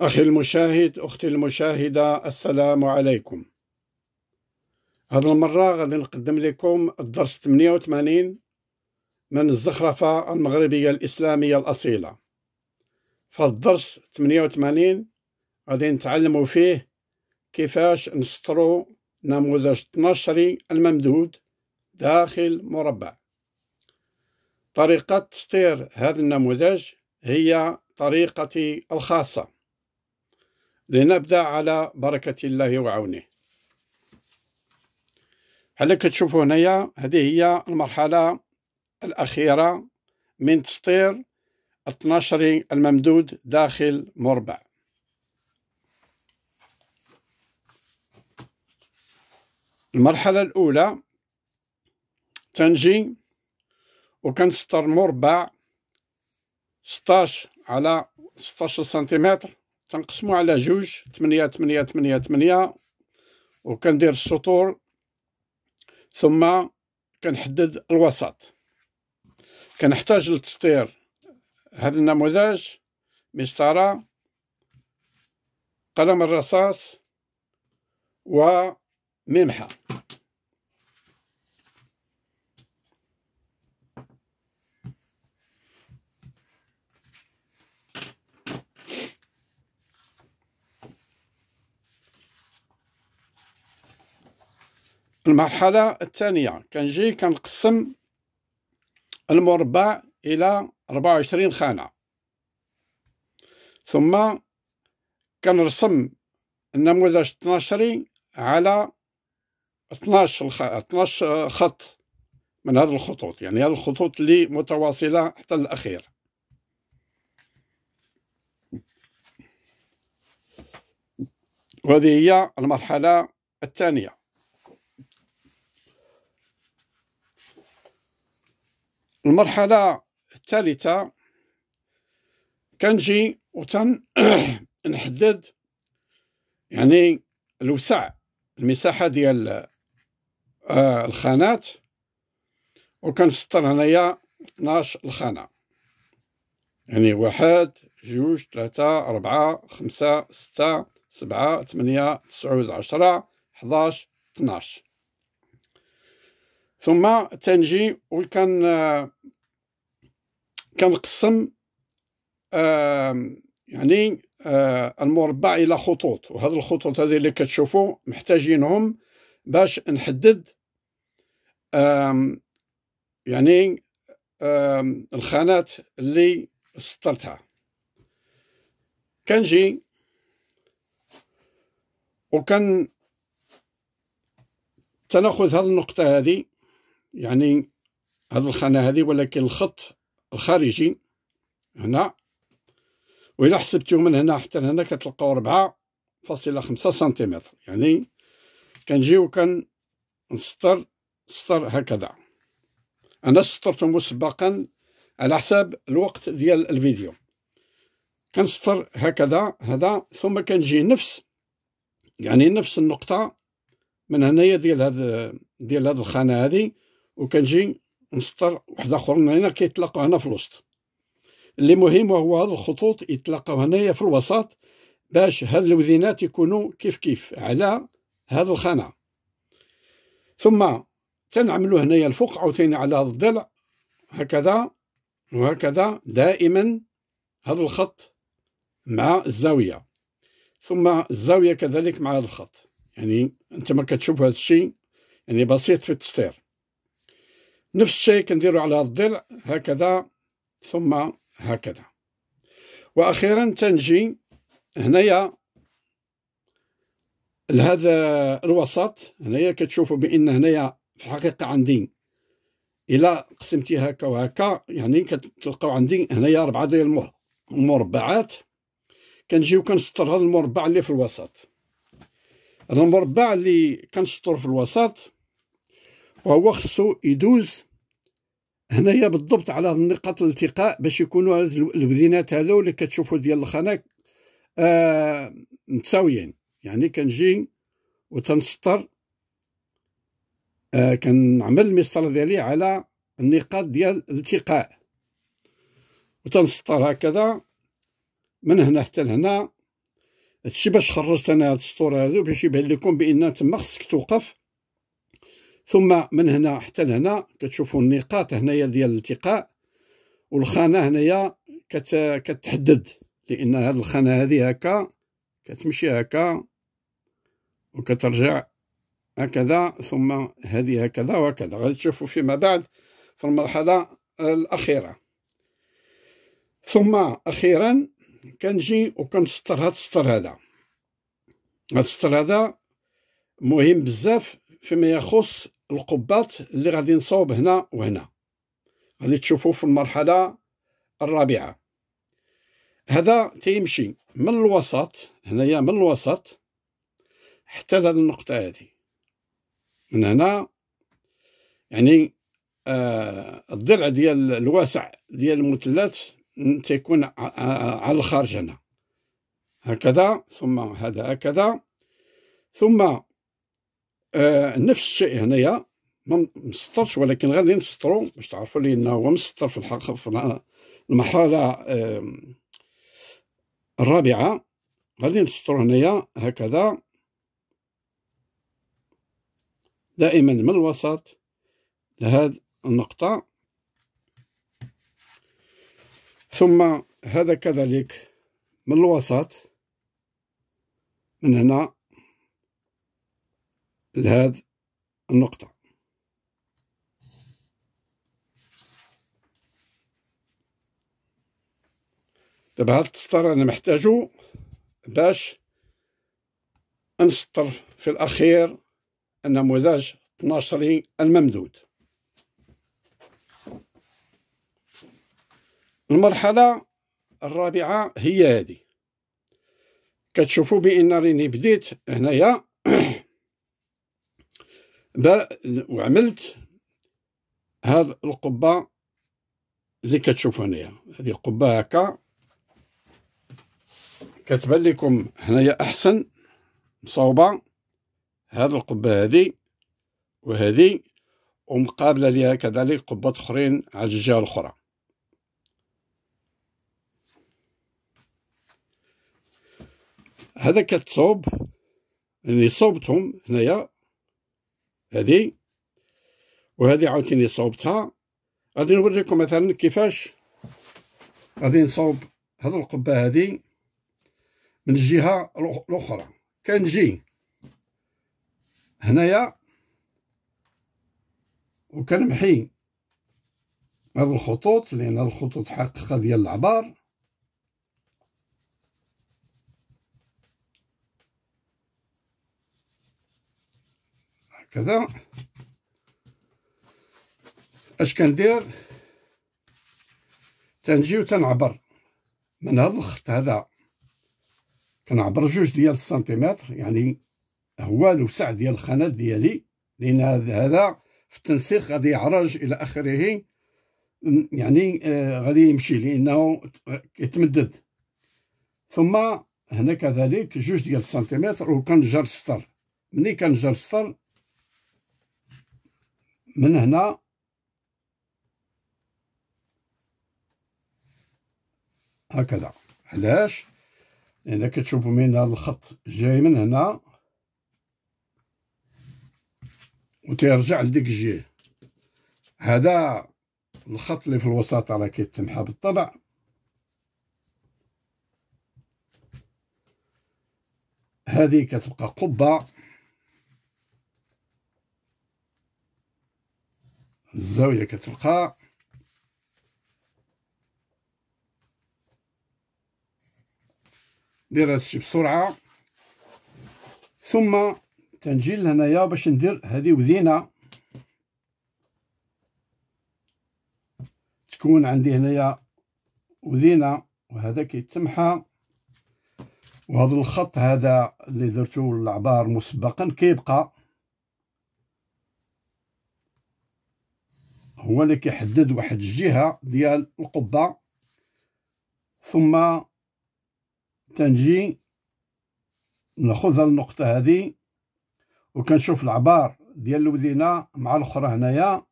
أخي المشاهد أختي المشاهدة السلام عليكم هاد المرة غادي نقدم لكم الدرس 88 من الزخرفة المغربية الإسلامية الأصيلة فالدرس 88 غادي نتعلموا فيه كيفاش نسترو نموذج 12 الممدود داخل مربع طريقة تسطير هذا النموذج هي طريقتي الخاصة لنبدا على بركه الله وعونه هلا كتشوفوا هنايا هذه هي المرحله الاخيره من تسطير الطناشري الممدود داخل مربع المرحله الاولى تنجي وكنسطر مربع 16 على 16 سنتيمتر تنقسمو على جوج تمنية تمنية تمنية تمنية وكندير السطور ثم كنحدد الوسط كنحتاج لتسطير هذا النموذج مسطرة قلم الرصاص وممحة المرحلة الثانية كنجي كنقسم المربع إلى 24 خانة ثم كنرسم النموذج 12 على 12 الخ... خط من هذه الخطوط يعني هذه الخطوط اللي متواصلة حتى الأخير وهذه هي المرحلة الثانية المرحلة الثالثة كنجي وتن نحدد يعني الوسع المساحة ديال الخانات آه، الخانات وكنسطر هنايا 12 الخانة يعني واحد جوج ثلاثة أربعة خمسة ستة سبعة ثمانية تسعود عشرة حداش 12 ثم تنجي وكان آه، كنقسم آه، يعني آه، المربع الى خطوط وهذه الخطوط هذه اللي كتشوفوا محتاجينهم باش نحدد يعني الخانات اللي سطرتها كنجي وكان تناخذ هذه النقطة هذه يعني هذا الخانة هذه ولكن الخط الخارجي هنا وإلا حسبتو من هنا حتى هنا كتلقاو ربعة فاصلة خمسة سنتيمتر يعني كنجيو كنسطر سطر هكذا أنا سطرته مسبقا على حساب الوقت ديال الفيديو كنسطر هكذا هذا ثم كنجي نفس يعني نفس النقطة من هنايا ديال هاد ديال هاد الخانة هادي وكنجي نسطر واحد اخر هنا كيتلاقاو هنا في الوسط اللي مهم هو هاد الخطوط يتلاقاو هنايا في الوسط باش هاد الوذينات يكونوا كيف كيف على هاد الخانه ثم تنعملو هنايا الفوق عاوتاني على هاد الضلع هكذا وهكذا دائما هذا الخط مع الزاويه ثم الزاويه كذلك مع هذا الخط يعني انت ما كتشوف هذا الشيء يعني بسيط في التسطير نفس الشيء كنديرو على الضلع هكذا ثم هكذا واخيرا تنجي هنايا لهذا الوسط هنايا كتشوفوا بان هنايا في الحقيقه عندي الا قسمتي هكا وهكا يعني كتلقاو عندي هنايا ربعه ديال المربعات كنجيو كنسطر هذا المربع اللي في الوسط هذا المربع اللي كنسطر في الوسط وهو خصو يدوز هنايا بالضبط على نقاط الالتقاء باش يكونوا البذينات هذو اللي كتشوفوا ديال الخناق آه متساويين يعني كنجي وتنسطر آه كنعمل المسطره ديالي على النقاط ديال الالتقاء وتنسطر هكذا من هنا حتى لهنا هادشي باش خرجت انا هاد السطور هادو باش يبان لكم بان تما خصك توقف ثم من هنا حتى لهنا كتشوفوا النقاط هنايا ديال الالتقاء والخانه هنايا كت... كتحدد لان هاد الخانه هذه هكا كتمشي هكا وكترجع هكذا ثم هذه هكذا وهكذا تشوفوا فيما بعد في المرحله الاخيره ثم اخيرا كنجي وكنسطر هاد السطر هذا هاد السطر هذا مهم بزاف فيما يخص القباط اللي غادي نصوب هنا وهنا غادي تشوفوا في المرحله الرابعه هذا تيمشي من الوسط هنايا من الوسط حتى لهاد النقطه هذه من هنا يعني آه الضلع ديال الواسع ديال المثلث تيكون آه، على الخارج هنا هكذا ثم هذا هكذا ثم آه، نفس الشيء هنايا ما مسطرش ولكن غادي نسطرو باش تعرفوا لي انه هو مسطر في الحق في المرحله الرابعه غادي نسطرو هنايا هكذا دائما من الوسط لهذه النقطه ثم هذا كذلك من الوسط من هنا لهذا النقطة دابا هاد التسطر أنا محتاجو باش نسطر في الأخير النموذج 12 الممدود المرحلة الرابعة هي هذه كتشوفوا بأنني بديت هنايا وعملت هاد القبه اللي كتشوفو هنايا هذه القبه هكا كتبان لكم هنايا احسن مصوبه هاد القبه هذه وهذه ومقابله ليها كذلك قبات اخرين على الجهه الاخرى هذا كتصوب يعني صوبتهم هنايا هذه وهذه عاوتاني صوبتها غادي نوريكم مثلا كيفاش غادي نصوب هذه القبه هذه من الجهه الاخرى كنجي هنايا وكنمحي هذه الخطوط لان الخطوط حقيقه ديال العبار هكذا اش كندير تنجي وتنعبر من هذا الخط هذا كنعبر جوج ديال السنتيمتر يعني هو الوسع ديال الخانات ديالي لان هذا في التنسيق غادي يعرج الى اخره يعني آه غادي يمشي لانه يتمدد ثم هنا كذلك جوج ديال السنتيمتر وكنجر السطر ملي كنجر السطر من هنا هكذا علاش لان كتشوفوا من هذا الخط جاي من هنا وتيرجع لديك الجهه هذا الخط اللي في الوسط راه كيتمحى بالطبع هذه كتبقى قبه الزاويه كتبقى ندير هادشي بسرعه ثم تنجي لهنايا باش ندير هذه وزينه تكون عندي هنايا وزينه وهذا كيتمحى وهذا الخط هذا اللي درتو العبار مسبقا كيبقى هو اللي كيحدد واحد الجهه ديال القبه ثم تنجي ناخذ النقطه هذه وكنشوف العبار ديال الوذينه مع الاخرى هنايا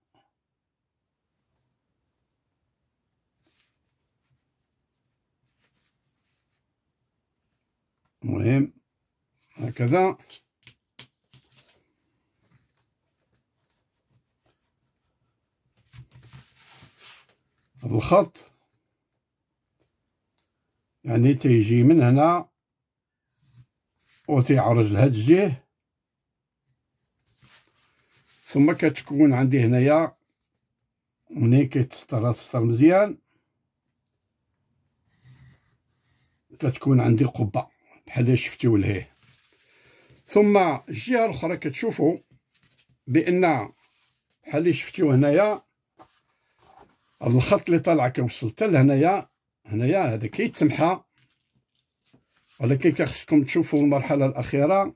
المهم هكذا الخط يعني تيجي من هنا وتيعرج لهاد الجهه ثم كتكون عندي هنايا منين كيتسطر هاد السطر مزيان كتكون عندي قبه بحال شفتي لهيه ثم الجهه الاخرى كتشوفوا بان بحال شفتيو هنايا الخط اللي طالع كي وصلت لهنايا هنايا هذا كيتمحى ولكن كيخصكم تشوفوا المرحله الاخيره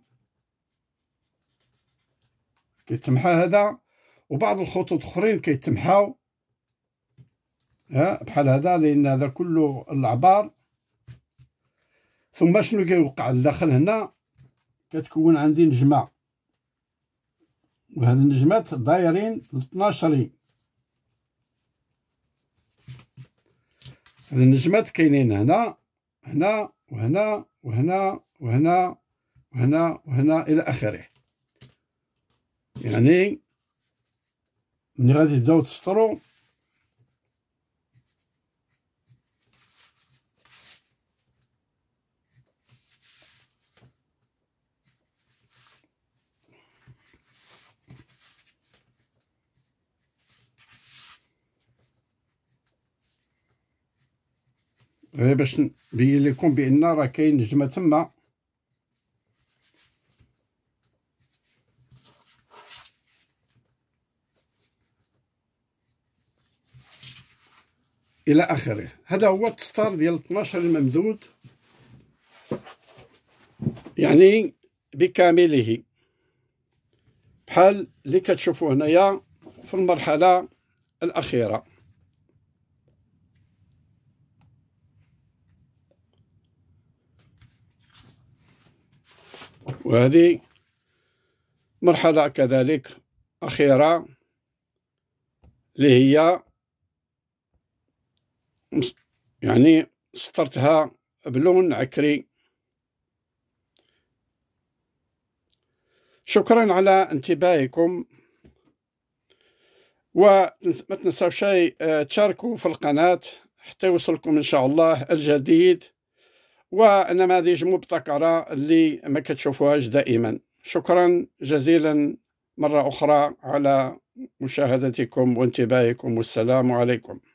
كيتمحى هذا وبعض الخطوط اخرين كيتمحاو ها بحال هذا لان هذا كله العبار ثم شنو كيوقع الداخل هنا كتكون عندي نجمه وهذه النجمات دايرين 12 النجمات كاينين هنا هنا وهنا وهنا وهنا وهنا وهنا الى اخره يعني ملي غادي تبداو تسطرو غير باش نبين لكم بان راه كاين نجمه تما الى اخره هذا هو التستار ديال 12 الممدود يعني بكامله بحال اللي كتشوفوا هنايا في المرحله الاخيره وهذه مرحلة كذلك أخيرة اللي هي يعني سطرتها بلون عكري شكرا على انتباهكم وما تنسوا شيء آه، تشاركوا في القناة حتى يوصلكم إن شاء الله الجديد ونماذج مبتكرة اللي ما كتشوفوهاش دائما شكرا جزيلا مرة أخرى على مشاهدتكم وانتباهكم والسلام عليكم